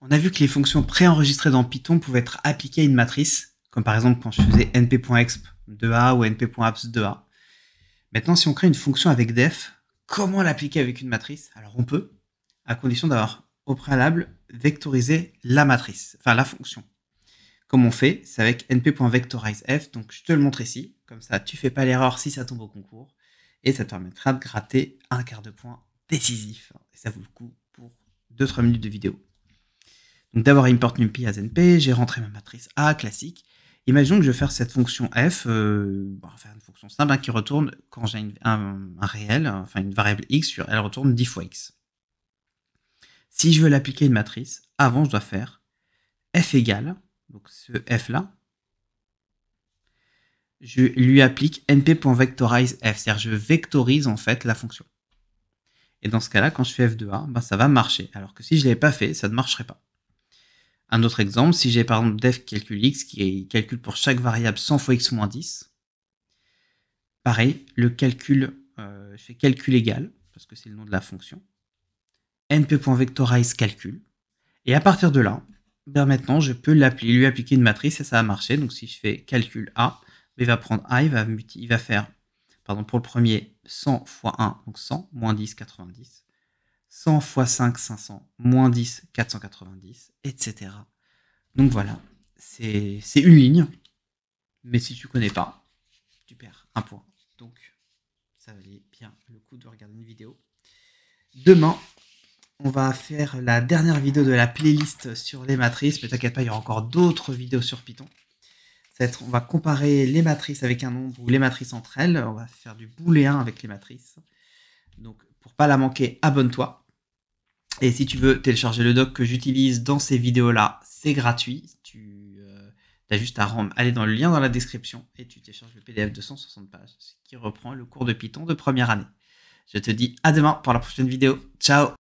on a vu que les fonctions préenregistrées dans Python pouvaient être appliquées à une matrice, comme par exemple quand je faisais np.exp 2a ou np.apps 2a. Maintenant, si on crée une fonction avec def, comment l'appliquer avec une matrice Alors on peut, à condition d'avoir au préalable vectorisé la matrice, enfin la fonction. Comme on fait, c'est avec np.vectorizeF, donc je te le montre ici, comme ça tu fais pas l'erreur si ça tombe au concours, et ça te permettra de gratter un quart de point décisif. Et ça vaut le coup pour 2-3 minutes de vidéo. Donc d'abord import numpy as np, j'ai rentré ma matrice A classique. Imaginons que je vais faire cette fonction f, euh, une fonction simple hein, qui retourne quand j'ai un, réel, enfin une variable x, sur, elle retourne 10 fois x. Si je veux l'appliquer une matrice, avant je dois faire f égale, donc ce f là, je lui applique np.vectorize f, c'est-à-dire je vectorise en fait la fonction. Et dans ce cas-là, quand je fais f de a, bah, ça va marcher, alors que si je ne l'avais pas fait, ça ne marcherait pas. Un autre exemple, si j'ai par exemple def calcul x qui calcule pour chaque variable 100 fois x moins 10, pareil, le calcul, euh, je fais calcul égal, parce que c'est le nom de la fonction, np.vectorize calcul, et à partir de là, ben, maintenant, je peux lui appliquer une matrice et ça va marcher. Donc si je fais calcul A, ben, il va prendre A, il va, il va faire, pardon, pour le premier, 100 fois 1, donc 100, moins 10, 90. 100 x 5, 500, moins 10, 490, etc. Donc voilà, c'est une ligne, mais si tu connais pas, tu perds un point. Donc ça valait bien le coup de regarder une vidéo. Demain, on va faire la dernière vidéo de la playlist sur les matrices, mais t'inquiète pas, il y aura encore d'autres vidéos sur Python. on va comparer les matrices avec un nombre ou les matrices entre elles. On va faire du booléen avec les matrices. Donc, pour pas la manquer, abonne-toi. Et si tu veux télécharger le doc que j'utilise dans ces vidéos-là, c'est gratuit. Tu euh, as juste à rendre, aller dans le lien dans la description et tu télécharges le PDF de 160 pages qui reprend le cours de Python de première année. Je te dis à demain pour la prochaine vidéo. Ciao